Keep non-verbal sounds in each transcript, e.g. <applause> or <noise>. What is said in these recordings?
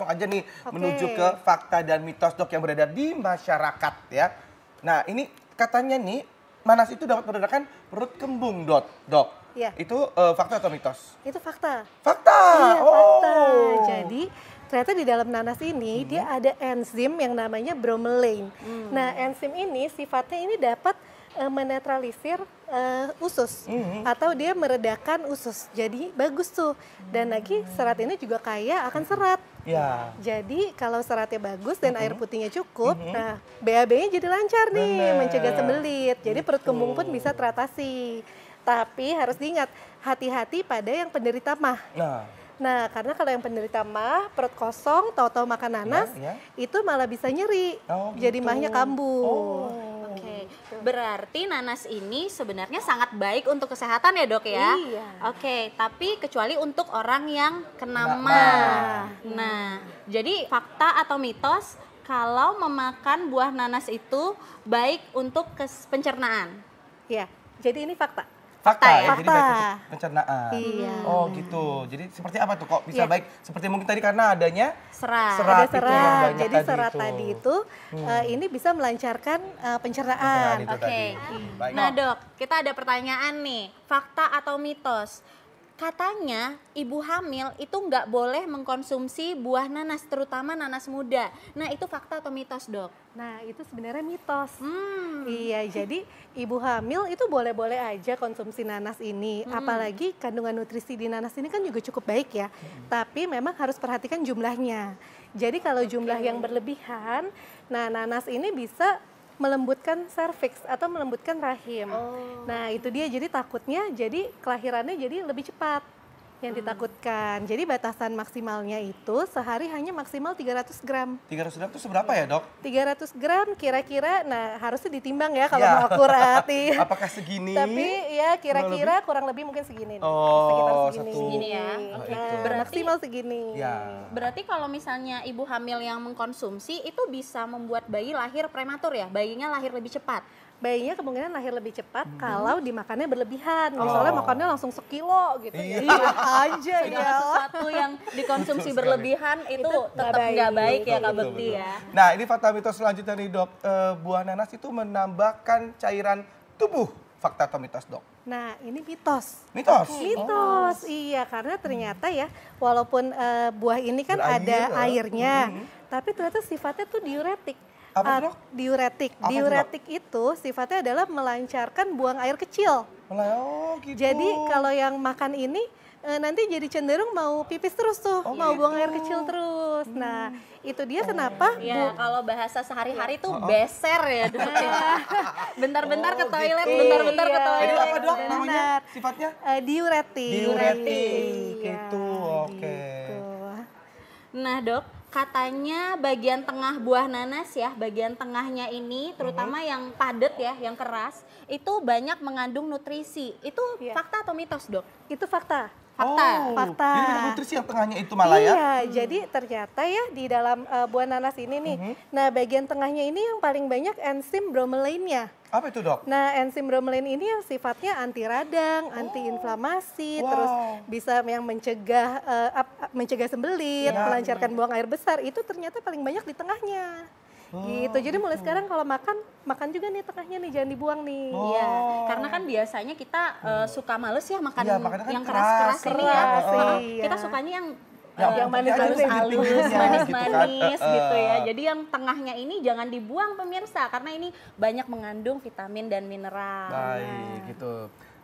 langsung aja nih okay. menuju ke fakta dan mitos dok yang beredar di masyarakat ya. Nah ini katanya nih manas itu dapat meredakan perut kembung dok. dok. Ya. Itu uh, fakta atau mitos? Itu fakta. Fakta. Iya, oh. fakta. Jadi ternyata di dalam nanas ini hmm. dia ada enzim yang namanya bromelain. Hmm. Nah, enzim ini sifatnya ini dapat Eh, menetralisir uh, usus mm-hmm. atau dia meredakan usus. Jadi bagus tuh. Dan lagi serat ini juga kaya akan serat. Ya. Jadi kalau seratnya bagus dan mm-hmm. air putihnya cukup, mm-hmm. nah BAB-nya jadi lancar nih, Bener. mencegah sembelit. Jadi perut kembung pun bisa teratasi. Tapi harus diingat hati-hati pada yang penderita mah. Nah. Nah, karena kalau yang penderita mah perut kosong, tahu-tahu makan nanas, ya, ya. itu malah bisa nyeri. Oh, gitu. jadi mahnya gitu. kambuh. Oh. Berarti nanas ini sebenarnya sangat baik untuk kesehatan ya dok ya? Iya. Oke, okay, tapi kecuali untuk orang yang kena mah. Nah, jadi fakta atau mitos kalau memakan buah nanas itu baik untuk pencernaan? Ya, jadi ini fakta fakta, fakta ya? jadi baik untuk pencernaan. Iya. Oh gitu. Jadi seperti apa tuh kok bisa ya. baik? Seperti mungkin tadi karena adanya serat, serat, gitu, serat. Itu yang banyak jadi tadi serat itu. tadi itu eh, hmm. uh, ini bisa melancarkan uh, pencernaan. Oke. Okay. Nah dok, kita ada pertanyaan nih, fakta atau mitos? katanya ibu hamil itu nggak boleh mengkonsumsi buah nanas terutama nanas muda. Nah itu fakta atau mitos dok? Nah itu sebenarnya mitos. Hmm. Iya jadi ibu hamil itu boleh-boleh aja konsumsi nanas ini. Hmm. Apalagi kandungan nutrisi di nanas ini kan juga cukup baik ya. Hmm. Tapi memang harus perhatikan jumlahnya. Jadi kalau jumlah okay. yang berlebihan, nah nanas ini bisa melembutkan serviks atau melembutkan rahim. Oh. Nah, itu dia jadi takutnya jadi kelahirannya jadi lebih cepat yang hmm. ditakutkan. Jadi batasan maksimalnya itu sehari hanya maksimal 300 gram. 300 gram itu seberapa ya dok? 300 gram kira-kira, nah harusnya ditimbang ya kalau ya. mau akurat. <laughs> Iya. Apakah segini? Tapi ya kira-kira kurang lebih mungkin segini. Nih. Oh, Sekitar segini. Satu. Segini ya. okay. nah, berarti, maksimal segini. Ya. Berarti kalau misalnya ibu hamil yang mengkonsumsi itu bisa membuat bayi lahir prematur ya? Bayinya lahir lebih cepat bayinya kemungkinan lahir lebih cepat hmm. kalau dimakannya berlebihan. Oh. Misalnya makannya langsung sekilo gitu iya. ya. <laughs> aja ya. Sesuatu yang dikonsumsi berlebihan itu, itu tetap nggak baik, baik ya, betul, ya Kak Bekti ya. Nah ini fakta mitos selanjutnya nih dok. E, buah nanas itu menambahkan cairan tubuh. Fakta atau mitos dok? Nah, ini mitos. Mitos. Okay. Mitos. Oh. Iya, karena ternyata ya walaupun e, buah ini kan Berair. ada airnya, hmm. tapi ternyata sifatnya tuh diuretik. Apa ah, dok? Diuretik. Apa diuretik itu, itu sifatnya adalah melancarkan buang air kecil. Oh, gitu. Jadi kalau yang makan ini eh, nanti jadi cenderung mau pipis terus tuh, oh, mau gitu. buang air gitu. kecil terus. Hmm. Nah, itu dia kenapa? Ya, Bu... kalau bahasa sehari-hari tuh oh, beser ya. ya. <laughs> Bentar-bentar oh, ke toilet, gitu. bentar-bentar iya. ke toilet. Jadi apa dok namanya? Sifatnya? Uh, diuretik. Diuretik. diuretik. Ya, gitu, oke. Okay. Gitu. Nah, Dok, katanya bagian tengah buah nanas ya, bagian tengahnya ini terutama -hmm. yang padat ya, yang keras, itu banyak mengandung nutrisi. Itu yeah. fakta atau mitos, Dok? Itu fakta. Fakta. Oh, fakta. Jadi ada nutrisi yang tengahnya itu malah ya? iya, ya? hmm. jadi ternyata ya di dalam uh, buah nanas ini nih, mm -hmm. nah bagian tengahnya ini yang paling banyak enzim bromelainnya. Apa itu dok? Nah enzim bromelain ini yang sifatnya anti radang, oh. anti inflamasi, wow. terus bisa yang mencegah uh, mencegah sembelit, iya, melancarkan bener. buang air besar. Itu ternyata paling banyak di tengahnya. Gitu. Oh, gitu. Jadi mulai gitu. sekarang kalau makan makan juga nih tengahnya nih jangan dibuang nih. Oh. Ya, karena kan biasanya kita uh, suka males ya makan ya, kan yang keras-keras ini ya. Oh. Kita sukanya yang ya, eh, yang, yang manis-manis gitu, halus, iya, kan. manis-manis gitu ya. Jadi yang tengahnya ini jangan dibuang pemirsa karena ini banyak mengandung vitamin dan mineral. Baik, gitu.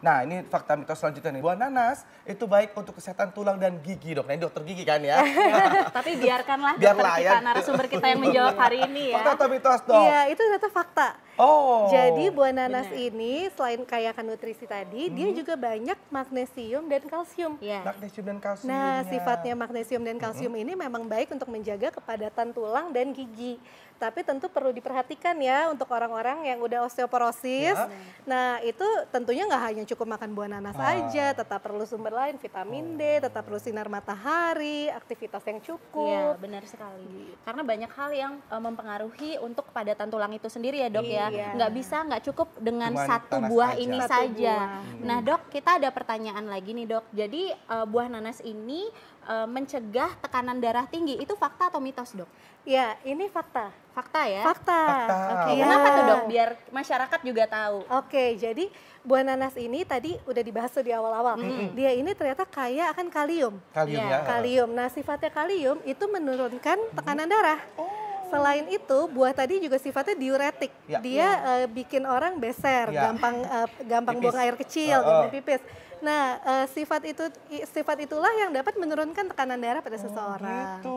Nah, ini fakta mitos selanjutnya nih. Buah nanas itu baik untuk kesehatan tulang dan gigi, Dok. Nah, ini dokter gigi kan ya. <laughs> Tapi biarkanlah Biarlah, dokter kita ya. narasumber kita yang menjawab hari ini ya. Fakta atau mitos, Dok? Iya, itu ternyata fakta. Oh. Jadi buah nanas Bener. ini selain kaya akan nutrisi tadi, hmm. dia juga banyak magnesium dan kalsium. Ya. Magnesium dan kalsium. Nah, sifatnya magnesium dan kalsium hmm. ini memang baik untuk menjaga kepadatan tulang dan gigi. Tapi tentu perlu diperhatikan ya untuk orang-orang yang udah osteoporosis. Ya. Nah itu tentunya nggak hanya cukup makan buah nanas ah. aja, tetap perlu sumber lain, vitamin D, oh. tetap perlu sinar matahari, aktivitas yang cukup. Iya benar sekali. Karena banyak hal yang uh, mempengaruhi untuk kepadatan tulang itu sendiri ya dok ya. iya. ya. Nggak bisa nggak cukup dengan Cuman satu buah aja. ini satu saja. Buah. Nah dok kita ada pertanyaan lagi nih dok. Jadi uh, buah nanas ini e, mencegah tekanan darah tinggi itu fakta atau mitos dok? Ya ini fakta. Fakta ya. Fakta. fakta. Oke. Okay. Ya. Kenapa tuh dok? Biar masyarakat juga tahu. Oke. Okay, jadi buah nanas ini tadi udah dibahas tuh di awal-awal. Mm -hmm. Dia ini ternyata kaya akan kalium. Kalium ya. ya. Kalium. Nah sifatnya kalium itu menurunkan tekanan darah. Oh. Selain itu, buah tadi juga sifatnya diuretik. Ya. Dia ya. Uh, bikin orang beser, ya. gampang uh, gampang pipis. buang air kecil, oh, gampang pipis. Nah, uh, sifat itu sifat itulah yang dapat menurunkan tekanan darah pada oh, seseorang. gitu.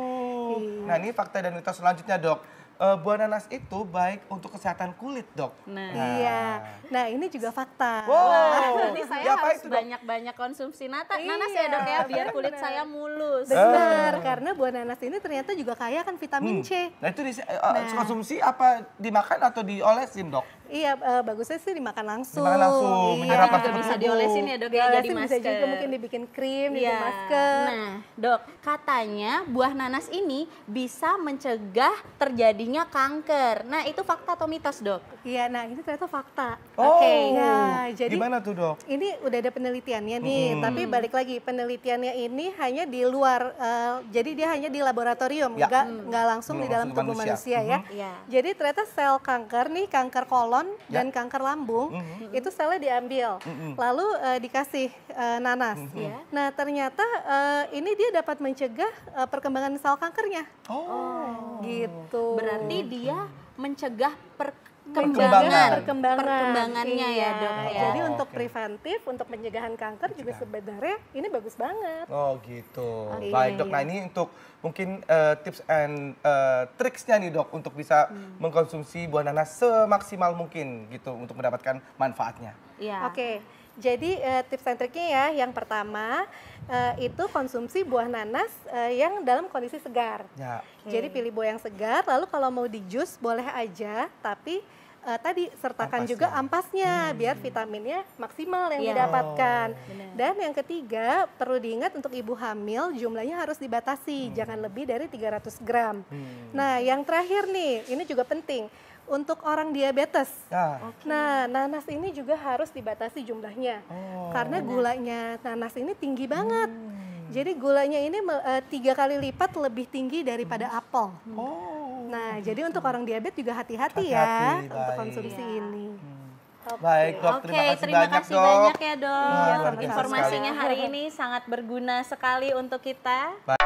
Iya. Nah, ini fakta dan mitos selanjutnya, Dok uh, buah nanas itu baik untuk kesehatan kulit, Dok. Nah, nah. iya. Nah, ini juga fakta. Wow. Nah, berarti saya ya, harus banyak-banyak konsumsi nata, iya. nanas ya, Dok ya, biar kulit bener. saya mulus. Benar, uh. karena buah nanas ini ternyata juga kaya kan vitamin hmm. C. Nah, itu di, uh, nah. konsumsi apa dimakan atau diolesin, Dok? Iya, uh, bagusnya sih dimakan langsung. Dimakan langsung, iya. juga bisa diolesin ya dok, diolesin ya. iya, jadi masker. Bisa juga mungkin dibikin krim, iya. dibikin masker. Nah dok, katanya buah nanas ini bisa mencegah terjadinya kanker. Nah itu fakta atau mitos dok? Iya, nah ini ternyata fakta. Oh. Oke. Okay. Ya. Nah, jadi gimana tuh dok? Ini udah ada penelitiannya nih, hmm. tapi balik lagi penelitiannya ini hanya di luar, uh, jadi dia hanya di laboratorium, ya. nggak hmm. nggak langsung di dalam tubuh manusia, manusia ya. Hmm. ya. Jadi ternyata sel kanker nih, kanker kolon ya. dan kanker lambung hmm. itu selnya diambil, hmm. lalu uh, dikasih uh, nanas. Hmm. Ya. Nah ternyata uh, ini dia dapat mencegah uh, perkembangan sel kankernya. Oh, gitu. Berarti dia mencegah per perkembangan iya, perkembangan perkembangannya ya, iya. ya dok ya. Jadi oh, untuk okay. preventif untuk pencegahan kanker juga iya. sebenarnya ini bagus banget. Oh gitu. oh, Baik dok. Nah ini untuk mungkin uh, tips and uh, eh, tricksnya nih dok untuk bisa hmm. mengkonsumsi buah nanas semaksimal mungkin gitu untuk mendapatkan manfaatnya. Iya. Oke. Okay. Jadi uh, tips and triknya ya, yang pertama uh, itu konsumsi buah nanas uh, yang dalam kondisi segar. Ya. Okay. Jadi pilih buah yang segar, lalu kalau mau di jus boleh aja, tapi uh, tadi sertakan ampasnya. juga ampasnya hmm. biar vitaminnya maksimal yang ya. didapatkan. Oh. Dan yang ketiga perlu diingat untuk ibu hamil jumlahnya harus dibatasi, hmm. jangan lebih dari 300 gram. Hmm. Nah yang terakhir nih, ini juga penting untuk orang diabetes. Ah. Nah, nanas ini juga harus dibatasi jumlahnya. Oh. Karena gulanya nanas ini tinggi banget. Hmm. Jadi gulanya ini uh, tiga kali lipat lebih tinggi daripada hmm. apel. Oh. Nah, jadi untuk orang diabetes juga hati-hati ya baik. untuk konsumsi ya. ini. Hmm. Baik dok, terima kasih, terima banyak, dok. banyak ya dok. Nah, Informasinya sekali. hari ini sangat berguna sekali untuk kita. Baik.